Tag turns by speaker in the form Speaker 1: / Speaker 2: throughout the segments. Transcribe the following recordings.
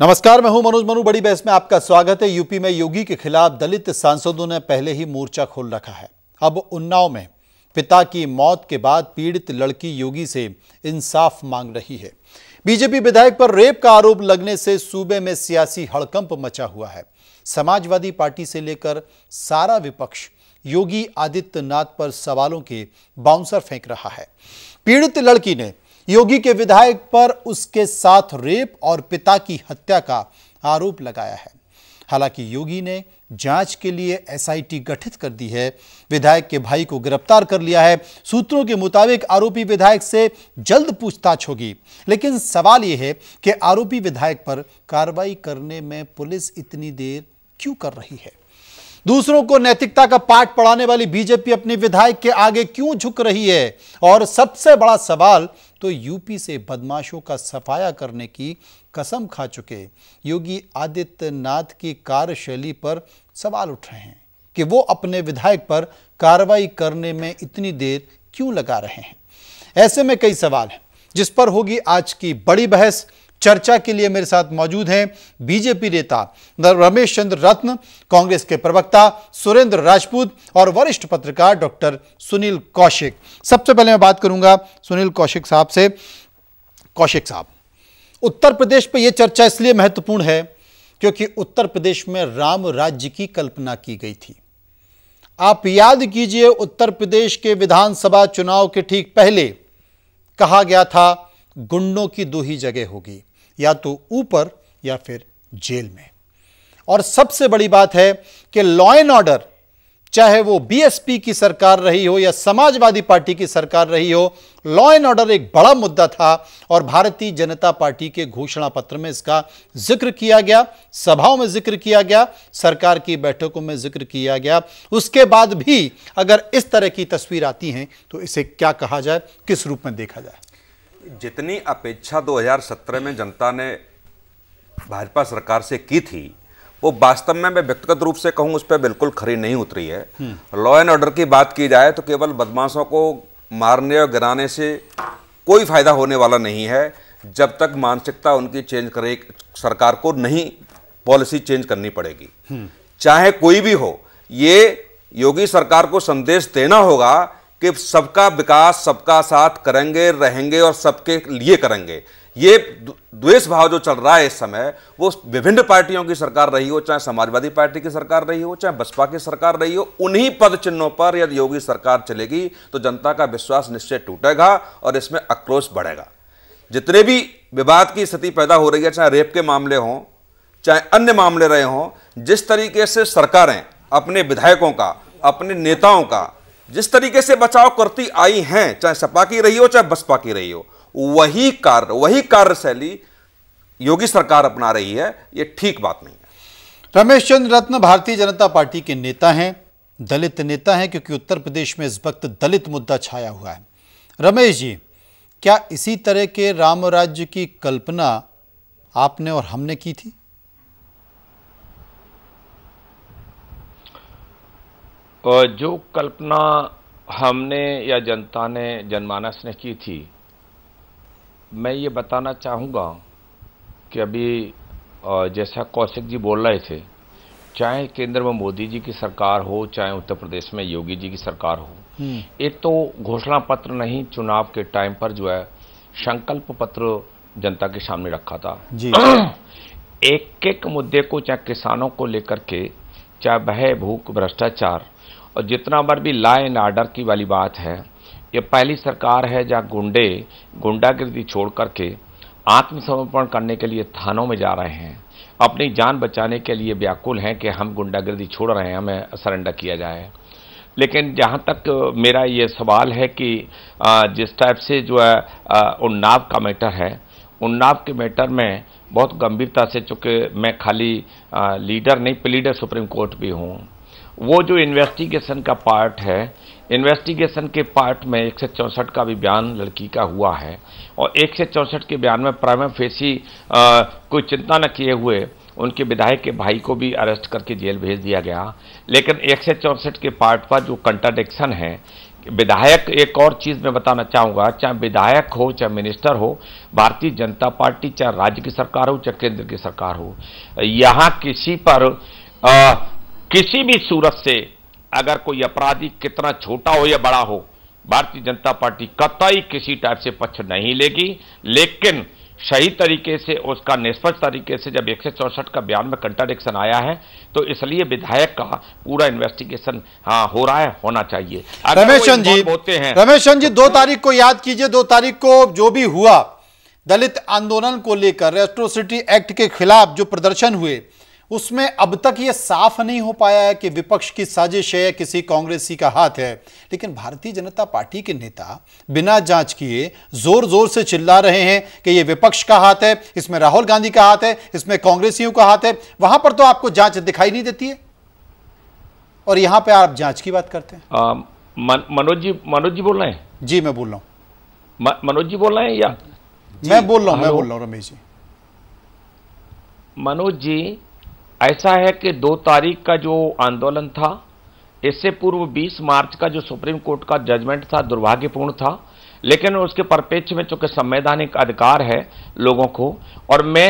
Speaker 1: नमस्कार मैं हूं मनोज मनु बड़ी बहस में आपका स्वागत है यूपी में योगी के खिलाफ दलित सांसदों ने पहले ही मोर्चा खोल रखा है अब उन्नाव में पिता की मौत के बाद पीड़ित लड़की योगी से इंसाफ मांग रही है बीजेपी विधायक पर रेप का आरोप लगने से सूबे में सियासी हड़कंप मचा हुआ है समाजवादी पार्टी से लेकर सारा विपक्ष योगी आदित्यनाथ पर सवालों के बाउंसर फेंक रहा है पीड़ित लड़की ने योगी के विधायक पर उसके साथ रेप और पिता की हत्या का आरोप लगाया है हालांकि योगी ने जांच के लिए एसआईटी गठित कर दी है विधायक के भाई को गिरफ्तार कर लिया है सूत्रों के मुताबिक आरोपी विधायक से जल्द पूछताछ होगी लेकिन सवाल यह है कि आरोपी विधायक पर कार्रवाई करने में पुलिस इतनी देर क्यों कर रही है दूसरों को नैतिकता का पाठ पढ़ाने वाली बीजेपी अपने विधायक के आगे क्यों झुक रही है और सबसे बड़ा सवाल तो यूपी से बदमाशों का सफाया करने की कसम खा चुके योगी आदित्यनाथ की कार्यशैली पर सवाल उठ रहे हैं कि वो अपने विधायक पर कार्रवाई करने में इतनी देर क्यों लगा रहे हैं ऐसे में कई सवाल हैं जिस पर होगी आज की बड़ी बहस चर्चा के लिए मेरे साथ मौजूद हैं बीजेपी नेता रमेश चंद्र रत्न कांग्रेस के प्रवक्ता सुरेंद्र राजपूत और वरिष्ठ पत्रकार डॉक्टर सुनील कौशिक सबसे पहले मैं बात करूंगा सुनील कौशिक साहब से कौशिक साहब उत्तर प्रदेश पर यह चर्चा इसलिए महत्वपूर्ण है क्योंकि उत्तर प्रदेश में राम राज्य की कल्पना की गई थी आप याद कीजिए उत्तर प्रदेश के विधानसभा चुनाव के ठीक पहले कहा गया था गुंडों की दो ही जगह होगी या तो ऊपर या फिर जेल में और सबसे बड़ी बात है कि लॉ एंड ऑर्डर चाहे वो बीएसपी की सरकार रही हो या समाजवादी पार्टी की सरकार रही हो लॉ एंड ऑर्डर एक बड़ा मुद्दा था और भारतीय जनता पार्टी के घोषणा पत्र में इसका जिक्र किया गया सभाओं में जिक्र किया गया सरकार की बैठकों में जिक्र किया गया उसके बाद भी अगर इस तरह की तस्वीर आती हैं तो इसे क्या कहा जाए किस रूप में देखा जाए
Speaker 2: जितनी अपेक्षा 2017 में जनता ने भाजपा सरकार से की थी वो वास्तव में मैं व्यक्तिगत रूप से कहूँ उस पर बिल्कुल खरी नहीं उतरी है हम्म। लॉ एंड ऑर्डर की बात की जाए तो केवल बदमाशों को मारने और गिराने से कोई फायदा होने वाला नहीं है जब तक मानसिकता उनकी चेंज करे सरकार को नहीं पॉलिसी चेंज करनी पड़ेगी हम्म। चाहे कोई भी हो ये योगी सरकार को संदेश देना होगा कि सबका विकास सबका साथ करेंगे रहेंगे और सबके लिए करेंगे ये द्वेष भाव जो चल रहा है इस समय वो विभिन्न पार्टियों की सरकार रही हो चाहे समाजवादी पार्टी की सरकार रही हो चाहे बसपा की सरकार रही हो उन्हीं पद चिन्हों पर यदि योगी सरकार चलेगी तो जनता का विश्वास निश्चय टूटेगा और इसमें आक्रोश बढ़ेगा जितने भी विवाद की स्थिति पैदा हो रही है चाहे रेप के मामले हों चाहे अन्य मामले रहे हों जिस तरीके से सरकारें अपने विधायकों का अपने नेताओं का जिस तरीके से बचाव करती आई हैं चाहे सपा की रही हो चाहे बसपा की रही हो वही कार्य वही कार्यशैली
Speaker 1: योगी सरकार अपना रही है ये ठीक बात नहीं है रमेश चंद्र रत्न भारतीय जनता पार्टी के नेता हैं दलित नेता हैं क्योंकि उत्तर प्रदेश में इस वक्त दलित मुद्दा छाया हुआ है रमेश जी क्या इसी तरह के राम राज्य की कल्पना आपने और हमने की थी
Speaker 3: जो कल्पना हमने या जनता ने जनमानस ने की थी मैं ये बताना चाहूँगा कि अभी जैसा कौशिक जी बोल रहे थे चाहे केंद्र में मोदी जी की सरकार हो चाहे उत्तर प्रदेश में योगी जी की सरकार हो हम्म। एक तो घोषणा पत्र नहीं चुनाव के टाइम पर जो है संकल्प पत्र जनता के सामने रखा था जी। एक एक मुद्दे को चाहे किसानों को लेकर के चाहे भय भूख भ्रष्टाचार और जितना बार भी लॉ एंड आर्डर की वाली बात है ये पहली सरकार है जहाँ गुंडे गुंडागिर्दी छोड़ करके आत्मसमर्पण करने के लिए थानों में जा रहे हैं अपनी जान बचाने के लिए व्याकुल हैं कि हम गुंडागिर्दी छोड़ रहे हैं हमें सरेंडर किया जाए लेकिन जहाँ तक मेरा ये सवाल है कि जिस टाइप से जो है उन्नाव का मैटर है उन्नाव के मैटर में बहुत गंभीरता से चूँकि मैं खाली लीडर नहीं प्लीडर सुप्रीम कोर्ट भी हूँ वो जो इन्वेस्टिगेशन का पार्ट है इन्वेस्टिगेशन के पार्ट में एक सौ चौंसठ का भी बयान लड़की का हुआ है और एक सौ चौंसठ के बयान में प्राइम फेसी कोई चिंता न किए हुए उनके विधायक के भाई को भी अरेस्ट करके जेल भेज दिया गया लेकिन एक सौ चौंसठ के पार्ट पर जो कंट्राडिक्शन है विधायक एक और चीज़ मैं बताना चाहूँगा चाहे विधायक हो चाहे मिनिस्टर हो भारतीय जनता पार्टी चाहे राज्य की सरकार हो चाहे केंद्र की सरकार हो यहाँ किसी पर आ, किसी भी सूरत से अगर कोई अपराधी कितना छोटा हो या बड़ा हो भारतीय जनता पार्टी कतई किसी टाइप से पक्ष नहीं लेगी लेकिन सही तरीके से उसका निष्पक्ष तरीके से जब एक का बयान में कंट्राडिक्शन आया है तो इसलिए विधायक का पूरा इन्वेस्टिगेशन हाँ हो रहा है होना चाहिए रमेश जी होते हैं
Speaker 1: रमेश जी दो तारीख को याद कीजिए दो तारीख को जो भी हुआ दलित आंदोलन को लेकर रेस्ट्रोसिटी एक्ट के खिलाफ जो प्रदर्शन हुए उसमें अब तक यह साफ नहीं हो पाया है कि विपक्ष की साजिश है किसी कांग्रेसी का हाथ है लेकिन भारतीय जनता पार्टी के नेता बिना जांच किए जोर जोर से चिल्ला रहे हैं कि यह विपक्ष का हाथ है इसमें राहुल गांधी का हाथ है इसमें कांग्रेसियों का हाथ है वहां पर तो आपको जांच दिखाई नहीं देती है और यहां पर आप जांच की बात करते
Speaker 3: हैं मनोज जी मनोज जी बोल रहे हैं जी मैं बोल रहा हूँ मनोज जी बोल रहे हैं या मैं बोल रहा हूँ मैं बोल रहा हूँ रमेश जी मनोज जी ऐसा है कि दो तारीख का जो आंदोलन था इससे पूर्व 20 मार्च का जो सुप्रीम कोर्ट का जजमेंट था दुर्भाग्यपूर्ण था लेकिन उसके परिपेक्ष में चूंकि संवैधानिक अधिकार है लोगों को और मैं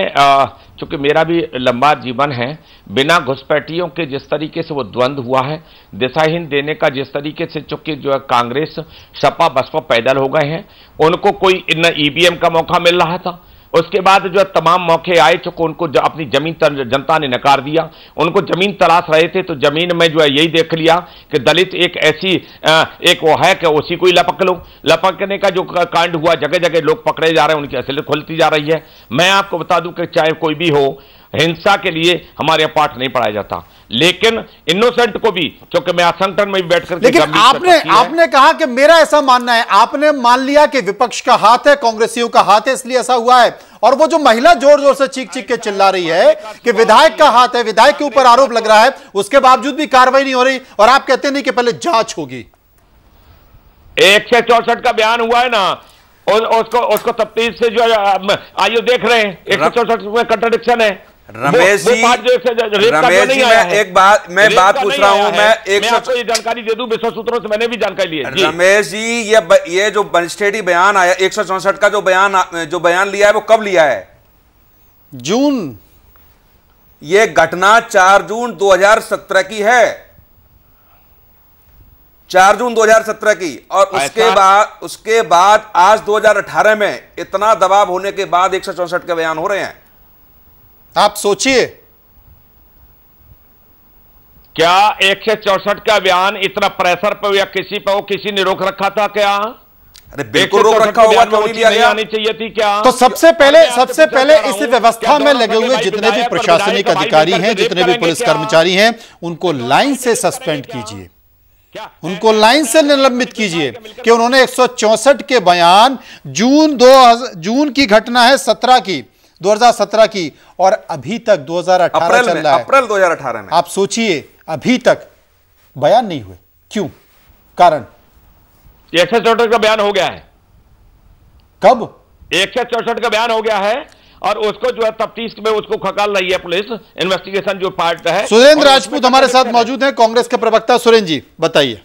Speaker 3: चूंकि मेरा भी लंबा जीवन है बिना घुसपैठियों के जिस तरीके से वो द्वंद्व हुआ है दिशाहीन देने का जिस तरीके से चूंकि जो है कांग्रेस सपा बसपा पैदल हो गए हैं उनको कोई न ईवीएम e का मौका मिल रहा था उसके बाद जो तमाम मौके आए चुको उनको अपनी जमीन जनता ने नकार दिया उनको जमीन तलाश रहे थे तो जमीन में जो है यही देख लिया कि दलित एक ऐसी एक वो है कि उसी को ही लपक लो लपकने का जो कांड हुआ जगह जगह लोग पकड़े जा रहे हैं उनकी असलियत खुलती जा रही है मैं आपको बता दूं कि चाहे कोई भी हो हिंसा के लिए हमारे यहाँ पाठ नहीं पढ़ाया जाता लेकिन इनोसेंट को भी क्योंकि मैं आसंगठन में बैठ कर लेकिन आपने आपने
Speaker 1: कहा कि मेरा ऐसा मानना है आपने मान लिया कि विपक्ष का हाथ है कांग्रेसियों का हाथ है इसलिए ऐसा हुआ है और वो जो महिला जोर जोर से चीख चीख के चिल्ला रही है कि विधायक का हाथ है विधायक के ऊपर आरोप लग रहा है उसके बावजूद भी कार्रवाई नहीं हो रही और आप कहते नहीं कि पहले जांच होगी एक सौ
Speaker 3: चौसठ का बयान हुआ है ना उसको उसको तफ्तीश से जो आइयो देख रहे हैं एक सौ चौसठ में कंट्रोडिक्शन है रमेश जी रमेश जी मैं एक बात मैं बात पूछ रहा हूँ मैं एक जानकारी दे दू विश्व सूत्रों से मैंने भी जानकारी ली है रमेश जी ये
Speaker 2: ये जो बनस्टेडी बयान आया एक का जो बयान जो बयान लिया है वो कब लिया है जून ये घटना 4 जून 2017 की है 4 जून 2017 की और उसके बाद उसके बाद आज 2018 में इतना दबाव होने के बाद एक के बयान हो
Speaker 3: रहे हैं आप सोचिए क्या एक सौ चौसठ का बयान इतना प्रेशर पर या किसी पर किसी ने रोक रखा था क्या
Speaker 1: अरे बिल्कुल रोक रखा हुआ क्यों नहीं आनी
Speaker 3: चाहिए थी क्या तो सबसे पहले सबसे पहले
Speaker 1: इस व्यवस्था में लगे हुए जितने भी प्रशासनिक अधिकारी हैं जितने भी पुलिस कर्मचारी हैं उनको लाइन से सस्पेंड कीजिए उनको लाइन से निलंबित कीजिए कि उन्होंने एक के बयान जून दो जून की घटना है सत्रह की 2017 की और अभी तक 2018 चल रहा है
Speaker 2: अप्रैल 2018 में
Speaker 1: आप सोचिए अभी तक बयान नहीं हुए क्यों कारण एक का
Speaker 3: बयान हो गया है कब एक का बयान हो गया है और उसको जो है तफ्तीश में उसको खकाल रही है पुलिस इन्वेस्टिगेशन जो पार्ट है सुरेंद्र राजपूत हमारे
Speaker 1: साथ मौजूद है कांग्रेस के प्रवक्ता सुरेंद्र जी बताइए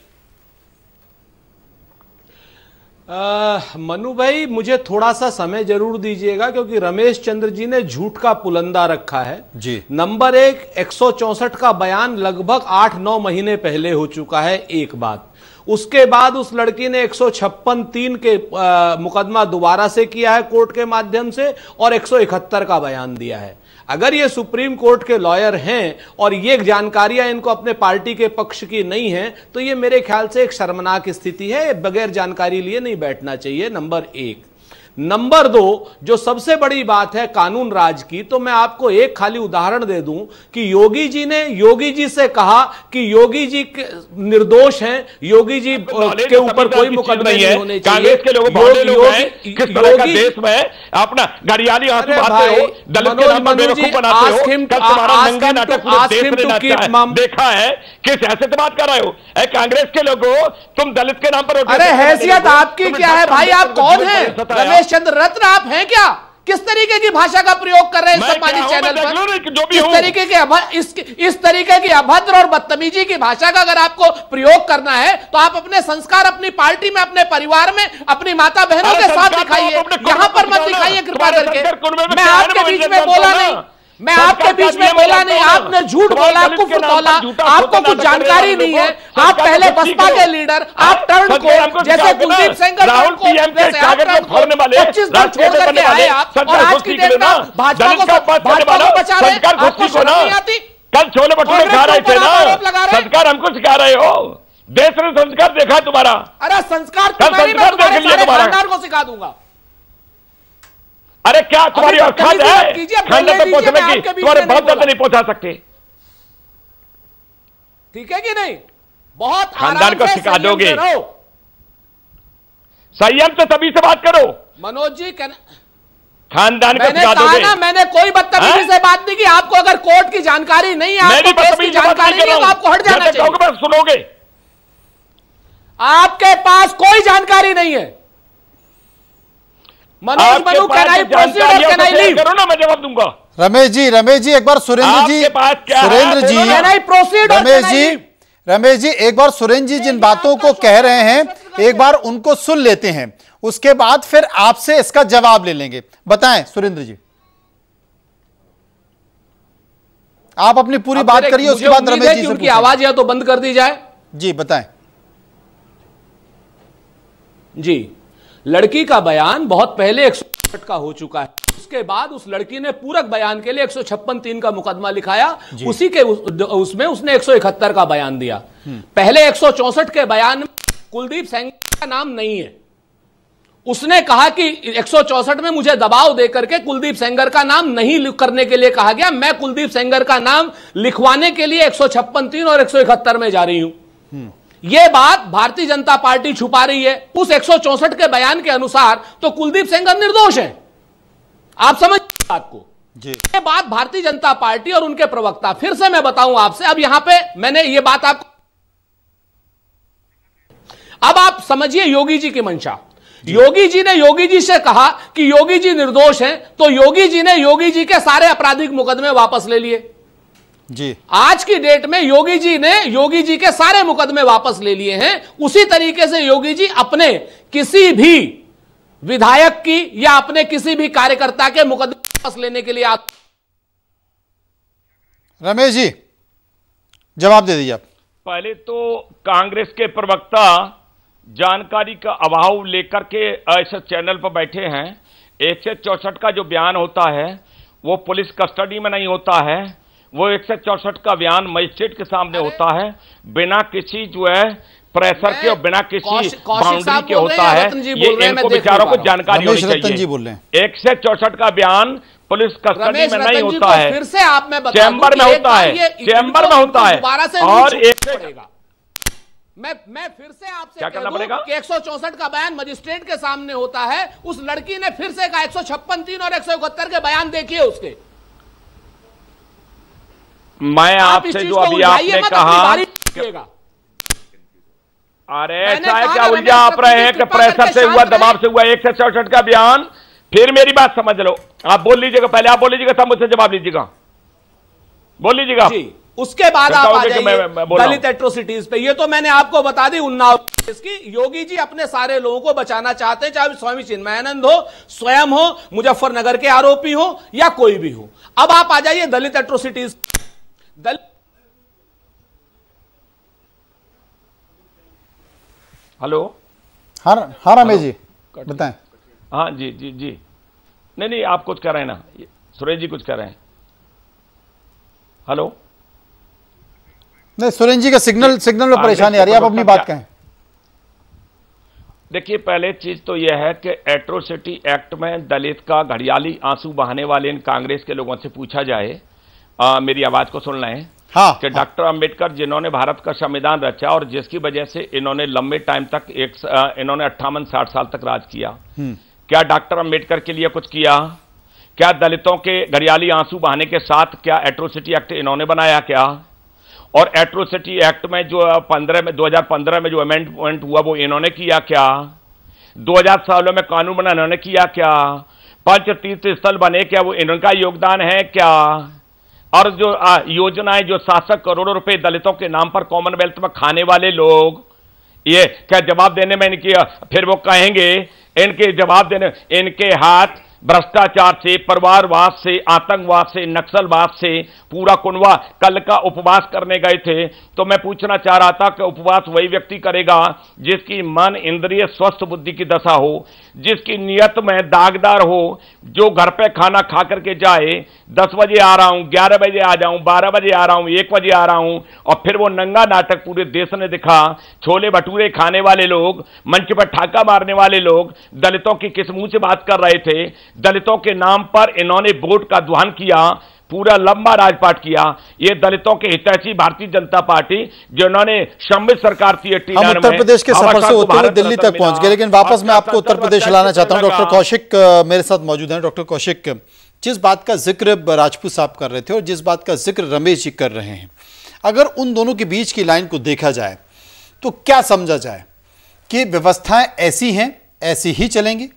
Speaker 4: मनु भाई मुझे थोड़ा सा समय जरूर दीजिएगा क्योंकि रमेश चंद्र जी ने झूठ का पुलंदा रखा है जी नंबर एक एक का बयान लगभग आठ नौ महीने पहले हो चुका है एक बात उसके बाद उस लड़की ने एक तीन के आ, मुकदमा दोबारा से किया है कोर्ट के माध्यम से और एक का बयान दिया है अगर ये सुप्रीम कोर्ट के लॉयर हैं और ये जानकारियां इनको अपने पार्टी के पक्ष की नहीं है तो ये मेरे ख्याल से एक शर्मनाक स्थिति है बगैर जानकारी लिए नहीं बैठना चाहिए नंबर एक नंबर दो जो सबसे बड़ी बात है कानून राज की तो मैं आपको एक खाली उदाहरण दे दूं कि योगी जी ने योगी जी से कहा कि योगी जी निर्दोष हैं योगी जी के ऊपर कोई मुकदमे नहीं होने चाहिए के लोग किस तरह का देश
Speaker 3: में अपना घड़ियाली आंसू देखा है किस हैसियत बात कर रहे हो कांग्रेस के लोगों तुम दलित के नाम पर अरे हैसियत आपकी क्या है भाई आप कौन है
Speaker 4: चंद्र रत्न आप हैं क्या किस तरीके की भाषा का प्रयोग कर रहे हैं सम्मानित चैनल पर इस तरीके के इस, इस तरीके की अभद्र और बदतमीजी की भाषा का अगर आपको प्रयोग करना है तो आप अपने संस्कार अपनी पार्टी में अपने परिवार में अपनी माता बहनों के साथ तो दिखाइए यहाँ पर मत दिखाइए कृपा करके मैं आपके बीच में बोला नहीं मैं आपके बीच में बोला नहीं आपने तो झूठ बोला कुफर बोला
Speaker 3: आपको कुछ जानकारी नहीं है आप पहले बसपा के लीडर हाँ, आप टर्न को जैसे कुलदीप सिंह राहुल पीएम के कागज में भरने वाले पच्चीस दल छोड़ करके आए आप और आज की डेट में भाजपा को भाजपा को बचा रहे आपको शर्म नहीं आती कल छोले भटूरे खा रहे थे ना सरकार हमको सिखा रहे हो देश ने संस्कार देखा तुम्हारा
Speaker 4: अरे संस्कार देख लिया तुम्हारा को सिखा दूंगा
Speaker 3: अरे क्या तुम्हारी तो औकात है खंड तक पहुंचने की तुम्हारे बहुत ज्यादा नहीं पहुंचा सकते
Speaker 4: ठीक है कि नहीं बहुत खानदान को सिखा दोगे
Speaker 3: संयम से सभी से बात करो मनोज जी खानदान को सिखा दोगे ना
Speaker 4: मैंने कोई बदतमीजी हाँ? से बात नहीं की आपको अगर कोर्ट की जानकारी नहीं है आपको केस की जानकारी नहीं है तो आपको हट जाना चाहिए सुनोगे आपके पास कोई जानकारी
Speaker 3: नहीं है
Speaker 1: रमेश जी रमेश जी एक बार सुरेंद्र जी सुरेंद्र जी रमेश जी रमेश जी एक बार सुरेंद्र जी जिन बातों तो को कह रहे हैं तो एक बार उनको सुन लेते हैं उसके बाद फिर आपसे इसका जवाब ले लेंगे बताएं सुरेंद्र जी आप अपनी पूरी बात करिए उसके बाद रमेश जी उनकी आवाज
Speaker 4: या तो बंद कर दी जाए जी बताएं जी लड़की का बयान बहुत पहले एक का हो चुका है उसके बाद उस लड़की ने पूरक बयान के लिए एक तीन का मुकदमा लिखाया उसी के उस, उसमें उसने एक का बयान दिया हम्म। पहले एक के बयान में कुलदीप सैंग का नाम नहीं है उसने कहा कि एक में मुझे दबाव देकर के कुलदीप सेंगर का नाम नहीं करने के लिए कहा गया मैं कुलदीप सेंगर का नाम लिखवाने के लिए एक तीन और एक में जा रही हूं यह बात भारतीय जनता पार्टी छुपा रही है उस एक के बयान के अनुसार तो कुलदीप सेंगर निर्दोष है आप समझ बात को ये बात भारतीय जनता पार्टी और उनके प्रवक्ता फिर से मैं बताऊं आपसे अब यहां पे मैंने ये बात आपको अब आप समझिए योगी जी की मंशा योगी जी ने योगी जी से कहा कि योगी जी निर्दोष हैं तो योगी जी ने योगी जी के सारे आपराधिक मुकदमे वापस ले लिए जी आज की डेट में योगी जी ने योगी जी के सारे मुकदमे वापस ले लिए हैं उसी तरीके से योगी जी अपने किसी भी विधायक की या अपने किसी भी कार्यकर्ता के मुकदमे वापस लेने
Speaker 3: के लिए आ
Speaker 1: रमेश जी जवाब दे दीजिए आप
Speaker 3: पहले तो कांग्रेस के प्रवक्ता जानकारी का अभाव लेकर के ऐसे चैनल पर बैठे हैं एक सौ चौसठ का जो बयान होता है वो पुलिस कस्टडी में नहीं होता है वो एक सौ चौसठ का बयान मजिस्ट्रेट के सामने होता है बिना किसी जो है प्रेशर के और बिना किसी बाउंड्री के होता है ये इनको विचारों को जानकारी होनी चाहिए एक सौ चौसठ का बयान पुलिस कस्टडी में नहीं होता है फिर से
Speaker 4: आप मैं चैंबर में होता है चैंबर में होता है और एक मैं मैं फिर से आपसे क्या करना पड़ेगा कि एक का बयान मजिस्ट्रेट के सामने होता है उस लड़की ने फिर से कहा एक सौ छप्पन तीन और एक के बयान देखिए उसके
Speaker 3: मैं आपसे जो अभी आपने कहा अरे ऐसा है क्या उलझा आप रहे हैं कि प्रेशर से हुआ दबाव से हुआ एक से चौसठ का बयान फिर मेरी बात समझ लो आप बोल लीजिएगा पहले आप बोल लीजिएगा तब मुझसे जवाब लीजिएगा बोल लीजिएगा
Speaker 4: उसके बाद आप आ जाइए दलित एट्रोसिटीज पे ये तो मैंने आपको बता दी उन्नाव इसकी योगी जी अपने सारे लोगों को बचाना चाहते हैं चाहे स्वामी चिन्मयानंद हो स्वयं हो मुजफ्फरनगर के आरोपी हो या कोई भी हो अब आप आ जाइए दलित एट्रोसिटीज दल
Speaker 3: हेलो
Speaker 1: हाँ हाँ रमेश जी बताएं
Speaker 3: हाँ जी जी जी नहीं नहीं आप कुछ कर रहे हैं ना सुरेश जी कुछ कर रहे हैं हेलो
Speaker 1: नहीं सुरेश जी का सिग्नल सिग्नल में परेशानी आ रही है आप अपनी अच्छा। बात कहें
Speaker 3: देखिए पहले चीज तो यह है कि एट्रोसिटी एक्ट में दलित का घड़ियाली आंसू बहाने वाले इन कांग्रेस के लोगों से पूछा जाए आ, मेरी आवाज को सुनना है हाँ, कि हाँ। डॉक्टर अंबेडकर जिन्होंने भारत का संविधान रचा और जिसकी वजह से इन्होंने लंबे टाइम तक एक इन्होंने अट्ठावन साठ साल तक राज किया हम्म। क्या डॉक्टर अंबेडकर के लिए कुछ किया क्या दलितों के घरियाली आंसू बहाने के साथ क्या एट्रोसिटी एक्ट इन्होंने बनाया क्या और एट्रोसिटी एक्ट में जो पंद्रह में दो में जो अमेंडमेंट हुआ वो इन्होंने किया क्या दो सालों में कानून बना इन्होंने किया क्या पंच तीर्थ स्थल बने क्या वो इनका योगदान है क्या और जो योजनाएं जो शासक करोड़ों रुपए दलितों के नाम पर कॉमनवेल्थ में खाने वाले लोग ये क्या जवाब देने में इनकी फिर वो कहेंगे इनके जवाब देने इनके हाथ भ्रष्टाचार से परिवारवाद से आतंकवाद से नक्सलवाद से पूरा कुनवा कल का उपवास करने गए थे तो मैं पूछना चाह रहा था कि उपवास वही व्यक्ति करेगा जिसकी मन इंद्रिय स्वस्थ बुद्धि की दशा हो जिसकी नियत में दागदार हो जो घर पे खाना खा करके जाए दस बजे आ रहा हूं ग्यारह बजे आ जाऊं बारह बजे आ रहा हूं एक बजे आ रहा हूं और फिर वो नंगा नाटक पूरे देश ने दिखा छोले भटूरे खाने वाले लोग मंच पर ठाका मारने वाले लोग दलितों की किस मुंह से बात कर रहे थे दलितों के नाम पर इन्होंने वोट का दुहन किया पूरा लंबा राजपाट किया ये दलितों के हितैषी भारतीय जनता पार्टी जिन्होंने सम्मित सरकार थी हम उत्तर प्रदेश के सफर से हुए दिल्ली तक पहुंच गए
Speaker 1: लेकिन वापस मैं अच्छा, आपको अच्छा, उत्तर अच्छा, प्रदेश लाना चाहता हूं डॉक्टर कौशिक मेरे साथ मौजूद हैं डॉक्टर कौशिक जिस बात का जिक्र राजपूत साहब कर रहे थे और जिस बात का जिक्र रमेश जी कर रहे हैं अगर उन दोनों के बीच की लाइन को देखा जाए तो क्या समझा जाए कि व्यवस्थाएं ऐसी हैं ऐसी ही चलेंगी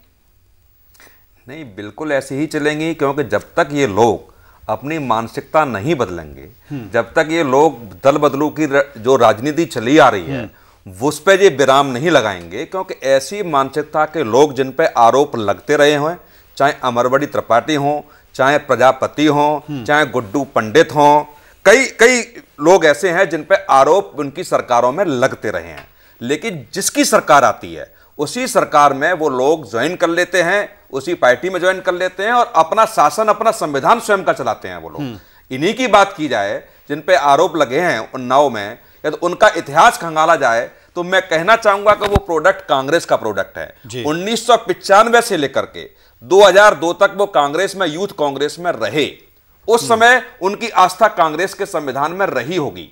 Speaker 2: नहीं बिल्कुल ऐसे ही चलेंगी क्योंकि जब तक ये लोग अपनी मानसिकता नहीं बदलेंगे हम्म। जब तक ये लोग दल बदलू की जो राजनीति चली आ रही है हम्म। उस पर ये विराम नहीं लगाएंगे क्योंकि ऐसी मानसिकता के लोग जिन पर आरोप लगते रहे हों चाहे अमरवड़ी त्रिपाठी हों चाहे प्रजापति हों हम्म। चाहे गुड्डू पंडित हों कई कई लोग ऐसे हैं जिन पर आरोप उनकी सरकारों में लगते रहे हैं लेकिन जिसकी सरकार आती है उसी सरकार में वो लोग ज्वाइन कर लेते हैं उसी पार्टी में ज्वाइन कर लेते हैं और अपना शासन अपना संविधान स्वयं का चलाते हैं वो लोग हम्म। इन्हीं की बात की जाए जिन पे आरोप लगे हैं उन्नाव में या तो उनका इतिहास खंगाला जाए तो मैं कहना चाहूंगा कि वो प्रोडक्ट कांग्रेस का प्रोडक्ट है उन्नीस से लेकर के 2002 तक वो कांग्रेस में यूथ कांग्रेस में रहे उस हम्म। समय उनकी आस्था कांग्रेस के संविधान में रही होगी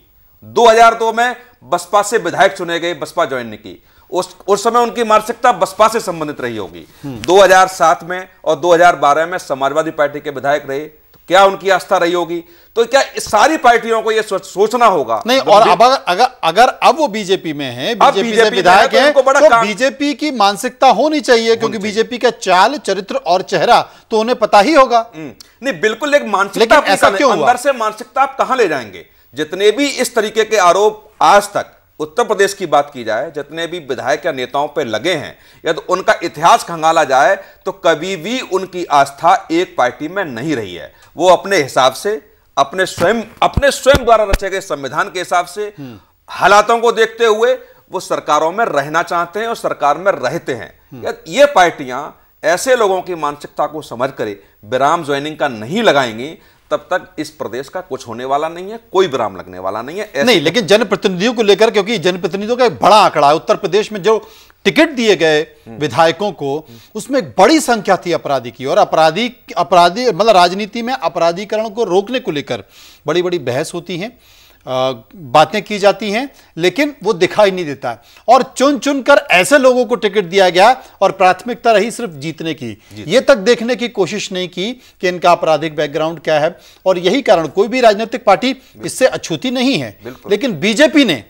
Speaker 2: 2002 में बसपा से विधायक चुने गए बसपा ज्वाइन की उस उस समय उनकी मानसिकता बसपा से संबंधित रही होगी 2007 में और 2012 में समाजवादी पार्टी के विधायक रहे तो क्या उनकी आस्था रही होगी तो क्या सारी पार्टियों को यह सोचना होगा नहीं और अब अगर
Speaker 1: अगर अगर अब वो बीजेपी में है बीजेपी, विधायक है तो बीजेपी की मानसिकता होनी चाहिए क्योंकि बीजेपी का चाल चरित्र और चेहरा तो उन्हें पता ही होगा हम्म, नहीं बिल्कुल एक मानसिकता अंदर
Speaker 2: से मानसिकता आप कहां ले जाएंगे जितने भी इस तरीके के आरोप आज तक उत्तर प्रदेश की बात की जाए जितने भी विधायक या नेताओं पर लगे हैं यदि तो उनका इतिहास खंगाला जाए तो कभी भी उनकी आस्था एक पार्टी में नहीं रही है वो अपने हिसाब से अपने स्वयं अपने स्वयं द्वारा रचे गए संविधान के हिसाब से हम्म। हालातों को देखते हुए वो सरकारों में रहना चाहते हैं और सरकार में रहते हैं हम्म। ये पार्टियां ऐसे लोगों की मानसिकता को समझ कर विराम ज्वाइनिंग का नहीं लगाएंगी तब तक इस प्रदेश का कुछ होने वाला नहीं है कोई विराम लगने वाला नहीं है नहीं लेकिन
Speaker 1: जनप्रतिनिधियों को लेकर क्योंकि जनप्रतिनिधियों का एक बड़ा आंकड़ा है उत्तर प्रदेश में जो टिकट दिए गए हम्म। विधायकों को उसमें एक बड़ी संख्या थी अपराधी की और अपराधी अपराधी मतलब राजनीति में अपराधीकरण को रोकने को लेकर बड़ी बड़ी बहस होती है बातें की जाती हैं लेकिन वो दिखाई नहीं देता और चुन चुन कर ऐसे लोगों को टिकट दिया गया और प्राथमिकता रही सिर्फ जीतने की जीत। ये तक देखने की कोशिश नहीं की कि इनका आपराधिक बैकग्राउंड क्या है और यही कारण कोई भी राजनीतिक पार्टी इससे अछूती नहीं है लेकिन बीजेपी ने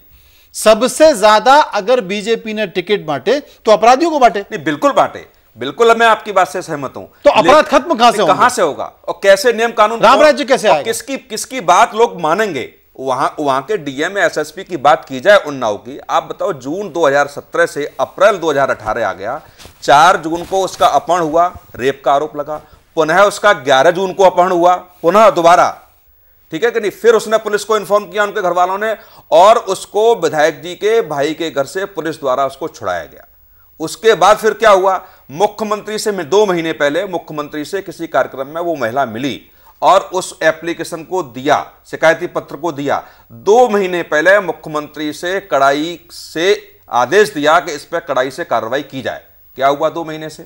Speaker 1: सबसे ज्यादा अगर बीजेपी ने टिकट बांटे तो अपराधियों को बांटे नहीं बिल्कुल बांटे बिल्कुल मैं आपकी बात से सहमत हूं तो अपराध खत्म कहां से कहां से होगा और कैसे
Speaker 2: नियम कानून राम राज्य कैसे किसकी किसकी बात लोग मानेंगे वहाँ वहाँ के डीएम एसएसपी की बात की जाए उन्नाव की आप बताओ जून 2017 से अप्रैल 2018 आ गया चार जून को उसका अपहरण हुआ रेप का आरोप लगा पुनः उसका 11 जून को अपहरण हुआ पुनः दोबारा ठीक है कि नहीं फिर उसने पुलिस को इन्फॉर्म किया उनके घर वालों ने और उसको विधायक जी के भाई के घर से पुलिस द्वारा उसको छुड़ाया गया उसके बाद फिर क्या हुआ मुख्यमंत्री से दो महीने पहले मुख्यमंत्री से किसी कार्यक्रम में वो महिला मिली और उस एप्लीकेशन को दिया शिकायती पत्र को दिया दो महीने पहले मुख्यमंत्री से कड़ाई से आदेश दिया कि इस पर कड़ाई से कार्रवाई की जाए क्या हुआ दो महीने से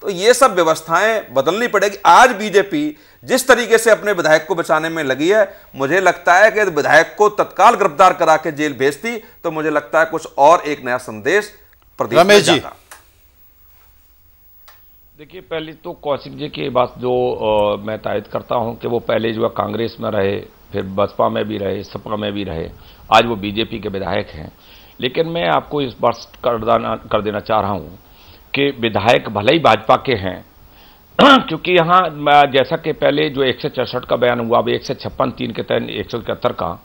Speaker 2: तो ये सब व्यवस्थाएं बदलनी पड़ेगी आज बीजेपी जिस तरीके से अपने विधायक को बचाने में लगी है मुझे लगता है कि विधायक को तत्काल गिरफ्तार करा के जेल भेजती तो मुझे लगता है कुछ और एक नया संदेश प्रदेश में जाता।
Speaker 3: देखिए पहले तो कौशिक जी की बात जो आ, मैं तायद करता हूं कि वो पहले जो है कांग्रेस में रहे फिर बसपा में भी रहे सपा में भी रहे आज वो बीजेपी के विधायक हैं लेकिन मैं आपको इस बार कर देना कर देना चाह रहा हूं कि विधायक भले ही भाजपा के हैं क्योंकि यहाँ जैसा कि पहले जो एक का बयान हुआ अभी एक सौ छप्पन तीन के तहत एक का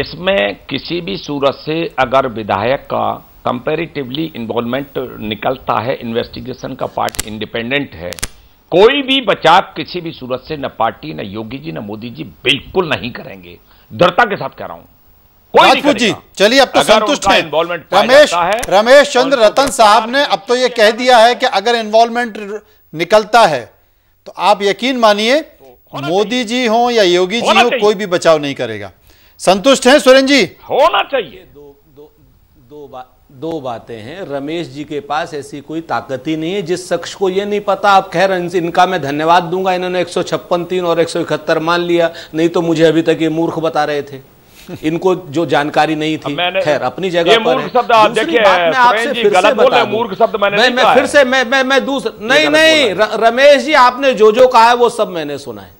Speaker 3: इसमें किसी भी सूरत से अगर विधायक का कंपेरिटिवली इन्वॉल्वमेंट निकलता है इन्वेस्टिगेशन का पार्ट इंडिपेंडेंट है कोई भी बचाव किसी भी सूरत से न पार्टी न योगी जी न मोदी जी बिल्कुल नहीं करेंगे दृढ़ता के साथ कह रहा हूं राजपूत जी चलिए अब तो संतुष्ट हैं रमेश
Speaker 1: रमेश चंद्र रतन साहब ने अब तो यह कह दिया है कि अगर इन्वॉल्वमेंट निकलता है तो आप यकीन मानिए तो मोदी जी हो या योगी जी हो कोई भी बचाव नहीं करेगा संतुष्ट हैं सुरेन जी
Speaker 4: होना
Speaker 3: चाहिए दो दो दो बात
Speaker 4: दो बातें हैं रमेश जी के पास ऐसी कोई ताकत ही नहीं है जिस शख्स को ये नहीं पता आप खैर इनका मैं धन्यवाद दूंगा इन्होंने एक सौ छप्पन तीन और एक सौ इकहत्तर मान लिया नहीं तो मुझे अभी तक ये मूर्ख बता रहे थे इनको जो जानकारी
Speaker 3: नहीं थी खैर अपनी जगह पर आपसे फिर से बता मूर्ख शब्द मैं, मैं फिर से
Speaker 4: मैं मैं मैं दूसरा नहीं नहीं रमेश जी आपने जो जो कहा है वो सब मैंने सुना है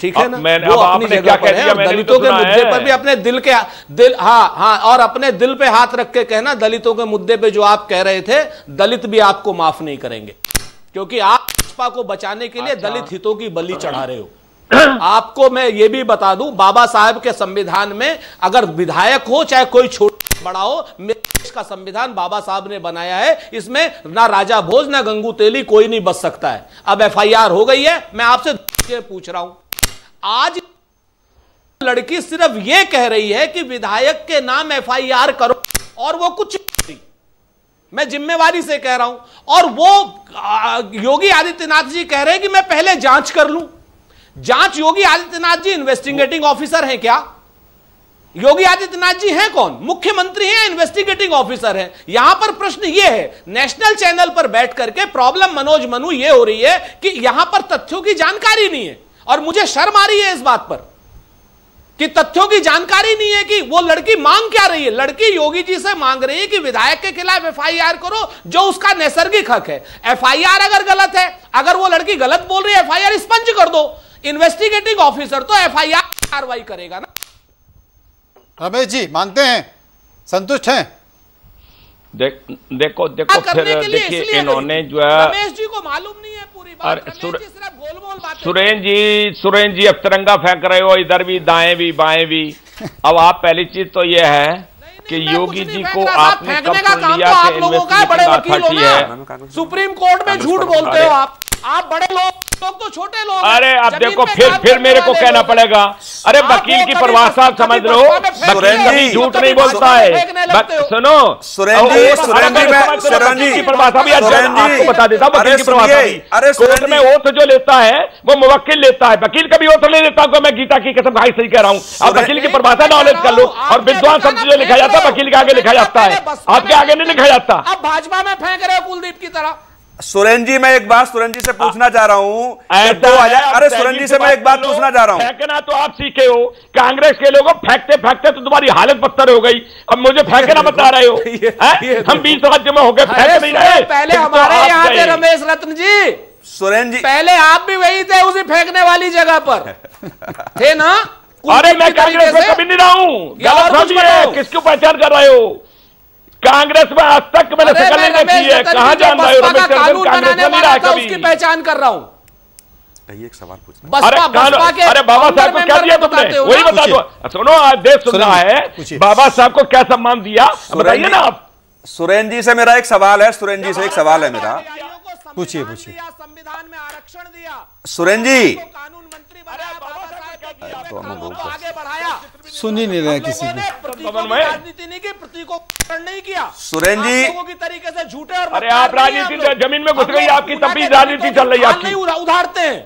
Speaker 3: ठीक है ना मैं, वो अपनी जगह पर है तो दलितों के मुद्दे पर भी
Speaker 4: अपने दिल के दिल हाँ हाँ और अपने दिल पे हाथ रख के कहना दलितों के मुद्दे पे जो आप कह रहे थे दलित भी आपको माफ नहीं करेंगे क्योंकि आप भाजपा को बचाने के लिए अच्छा। दलित हितों की बलि चढ़ा रहे हो आपको मैं ये भी बता दूं बाबा साहब के संविधान में अगर विधायक हो चाहे कोई छोटा बड़ा हो देश का संविधान बाबा साहब ने बनाया है इसमें ना राजा भोज ना गंगू तेली कोई नहीं बच सकता है अब एफआईआर हो गई है मैं आपसे पूछ रहा हूं आज लड़की सिर्फ यह कह रही है कि विधायक के नाम एफआईआर करो और वो कुछ मैं जिम्मेवारी से कह रहा हूं और वो योगी आदित्यनाथ जी कह रहे हैं कि मैं पहले जांच कर लूं जांच योगी आदित्यनाथ जी इन्वेस्टिगेटिंग ऑफिसर हैं क्या योगी आदित्यनाथ जी हैं कौन मुख्यमंत्री हैं इन्वेस्टिगेटिंग ऑफिसर हैं यहां पर प्रश्न यह है नेशनल चैनल पर बैठ करके प्रॉब्लम मनोज मनु यह हो रही है कि यहां पर तथ्यों की जानकारी नहीं है और मुझे शर्म आ रही है इस बात पर कि तथ्यों की जानकारी नहीं है कि वो लड़की मांग क्या रही है लड़की योगी जी से मांग रही है कि विधायक के खिलाफ एफआईआर करो जो उसका नैसर्गिक हक है एफआईआर अगर गलत है अगर वो लड़की गलत बोल रही है एफआईआर स्पंज कर दो इन्वेस्टिगेटिंग ऑफिसर तो एफआईआर कार्रवाई करेगा ना
Speaker 1: रमेश जी मानते हैं संतुष्ट हैं देख, देखो देखो फिर देखिए इन्होंने जो है
Speaker 4: रमेश जी को मालूम नहीं है
Speaker 1: पूरी बात सुर,
Speaker 3: सुरेंद्र जी सुरेंद्र जी अब तिरंगा फेंक रहे हो इधर भी दाएं भी बाएं भी अब आप पहली चीज तो यह है कि योगी जी को आपने कब सुन तो लिया है
Speaker 4: सुप्रीम कोर्ट में झूठ बोलते हो आप आप बड़े लोग लोग तो छोटे लोग
Speaker 3: अरे अब देखो फिर फिर मेरे को कहना पड़ेगा अरे वकील की परिभाषा समझ लो वकील झूठ नहीं बोलता है सुनो बता देता वकील की परिभाषा कोर्ट में ओथ जो लेता है वो मुवक्किल लेता है वकील का भी ओथ नहीं लेता मैं गीता की कसम भाई सही कह रहा हूँ अब वकील की परिभाषा नॉलेज कर लो और विद्वान सब जो लिखा जाता है वकील के आगे लिखा जाता है आपके आगे नहीं लिखा जाता
Speaker 4: अब भाजपा में फेंक रहे हो कुलदीप की तरह
Speaker 3: सुरेन जी मैं एक बात सुरेन जी से पूछना चाह रहा हूँ तो अरे सुरेन जी से मैं एक बात पूछना चाह रहा हूँ फेंकना तो आप सीखे हो कांग्रेस के लोगों फेंकते फेंकते तो तुम्हारी हालत पत्थर हो गई अब मुझे फेंकना बता रहे हो तो- हम बीस राज्य में हो गए पहले तो हमारे यहाँ थे
Speaker 4: रमेश रत्न जी सुरेन जी पहले आप भी वही थे उसी
Speaker 3: फेंकने वाली जगह पर थे ना अरे मैं कांग्रेस में कभी नहीं रहा हूँ किसको पहचान कर रहे हो कांग्रेस में आज तक मैंने शकल नहीं देखी है कहां जान रमेश भाई कानून बनाने वाला था उसकी पहचान कर रहा हूं एक सवाल पूछना बसपा, अरे बसपा के अरे बाबा साहब को क्या दिया तुमने वही बता दो सुनो आज देश सुन रहा
Speaker 2: है बाबा साहब को क्या सम्मान दिया बताइए ना आप सुरेंद्र जी से मेरा एक सवाल है सुरेंद्र जी से एक सवाल है मेरा
Speaker 1: पूछिए पूछिए संविधान में
Speaker 2: आरक्षण दिया सुरेंद्र
Speaker 1: जी कानून मंत्री तो आगे बढ़ाया सुन ही नहीं रहे किसी
Speaker 4: राजनीति नहीं की नहीं किया सुरेंद्र जी तरीके से झूठे
Speaker 3: और अरे आप राजनीति जमीन में घुस गई आपकी तब भी राजनीति चल रही है उधारते हैं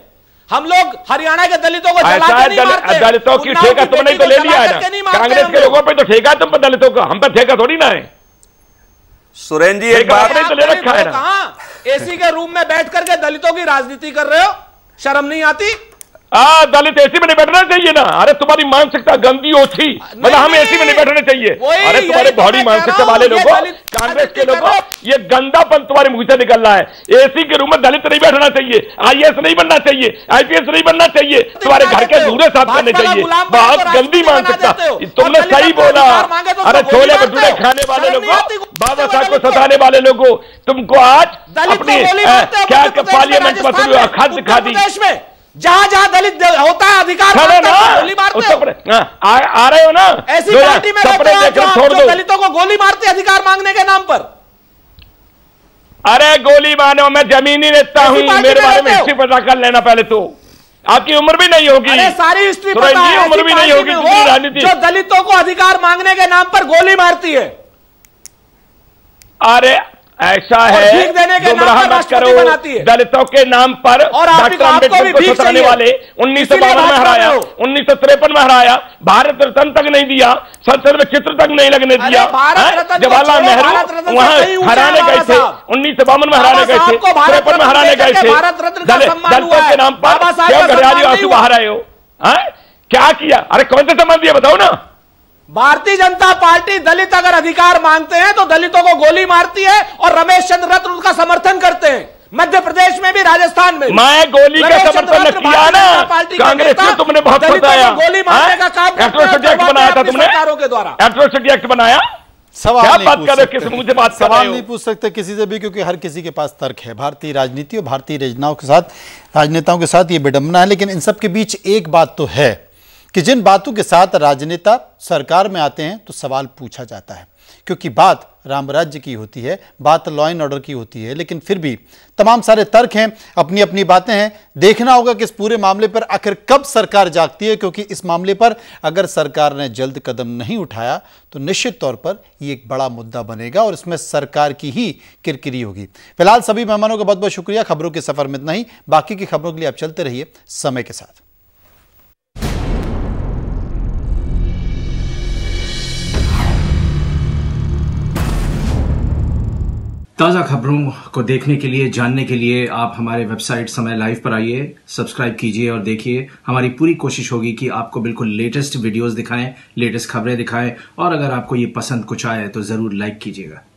Speaker 3: हम लोग हरियाणा के दलितों को दलितों की ठेका तुमने तो ले लिया है कांग्रेस के लोगों पे तो ठेका तुम पर दलितों का हम पर तो ठेका थोड़ी ना है सुरेंद्र जी एक बात तो ले रखा है ना
Speaker 4: एसी के रूम में बैठ करके दलितों की राजनीति कर रहे हो शर्म नहीं
Speaker 3: आती आ, दलित एसी में नहीं बैठना चाहिए ना अरे तुम्हारी मानसिकता गंदी थी मतलब हम एसी में नहीं बैठने चाहिए अरे तुम्हारे तो बॉडी मानसिकता वाले लोगों कांग्रेस के लोगों ये गंदापन तुम्हारे मुंह से निकल रहा है एसी के रूम में दलित नहीं बैठना चाहिए आईएएस नहीं बनना चाहिए आईपीएस नहीं बनना चाहिए तो तुम्हारे घर के धूरे साफ करने चाहिए बहुत तो गंदी मानसिकता तुमने सही बोला अरे छोले भटूरे खाने वाले लोगों बाबा साहब को सताने वाले लोगों तुमको आज अपने क्या मतलब पार्लियामेंट में खाद दिखा दी
Speaker 4: जहां जहां दलित होता है अधिकार गोली
Speaker 3: मारते हो आ, आ रहे हो ना ऐसी पार्टी में रहते हो जो, आप जो दलितों
Speaker 4: को गोली मारते अधिकार मांगने के नाम पर
Speaker 3: अरे गोली मारो मैं जमीन ही लेता हूँ मेरे बारे में हिस्ट्री पता कर लेना पहले तो आपकी उम्र भी नहीं होगी अरे सारी हिस्ट्री पता है उम्र भी नहीं होगी राजनीति जो दलितों को
Speaker 4: अधिकार मांगने के नाम पर गोली मारती है
Speaker 3: अरे ऐसा है दलितों के नाम पर डॉक्टर अम्बेडकर को सताने वाले उन्नीस सौ बावन में हराया उन्नीस सौ तिरपन में हराया भारत रत्न तक नहीं दिया संसद में चित्र तक नहीं लगने दिया जवाहरलाल नेहरू वहाँ हराने गए थे उन्नीस सौ बावन में हराने गए थे तिरपन में हराने गए थे दलितों के नाम पर बाहर आए हो क्या किया अरे कौन से संबंध दिया बताओ ना
Speaker 4: भारतीय जनता पार्टी दलित अगर अधिकार मांगते हैं तो दलितों को गोली मारती है और रमेश चंद्र रत्न उनका समर्थन करते हैं मध्य प्रदेश में भी राजस्थान में मैं गोली का समर्थन
Speaker 3: किया ना कांग्रेस ने तुमने बहुत बताया गोली मारने हाँ? का काम एट्रोसिटी बनाया था तुमने के द्वारा
Speaker 1: एट्रोसिटी एक्ट बनाया सवाल क्या बात कर रहे मुझे बात सवाल नहीं पूछ सकते किसी से भी क्योंकि हर किसी के पास तर्क है भारतीय राजनीति और भारतीय राजनाओं के साथ राजनेताओं के साथ ये विडम्बना है लेकिन इन सब के बीच एक बात तो है कि जिन बातों के साथ राजनेता सरकार में आते हैं तो सवाल पूछा जाता है क्योंकि बात राम राज्य की होती है बात लॉ एंड ऑर्डर की होती है लेकिन फिर भी तमाम सारे तर्क हैं अपनी अपनी बातें हैं देखना होगा कि इस पूरे मामले पर आखिर कब सरकार जागती है क्योंकि इस मामले पर अगर सरकार ने जल्द कदम नहीं उठाया तो निश्चित तौर पर ये एक बड़ा मुद्दा बनेगा और इसमें सरकार की ही किरकिरी होगी फिलहाल सभी मेहमानों का बहुत बहुत शुक्रिया खबरों के सफर में इतना ही बाकी की खबरों के लिए आप चलते रहिए समय के साथ ताज़ा
Speaker 4: खबरों को देखने के लिए जानने के लिए आप हमारे वेबसाइट समय लाइव पर आइए सब्सक्राइब कीजिए और देखिए हमारी पूरी कोशिश होगी कि आपको बिल्कुल लेटेस्ट वीडियोस दिखाएं लेटेस्ट खबरें
Speaker 2: दिखाएं और अगर आपको ये पसंद कुछ आए तो ज़रूर लाइक कीजिएगा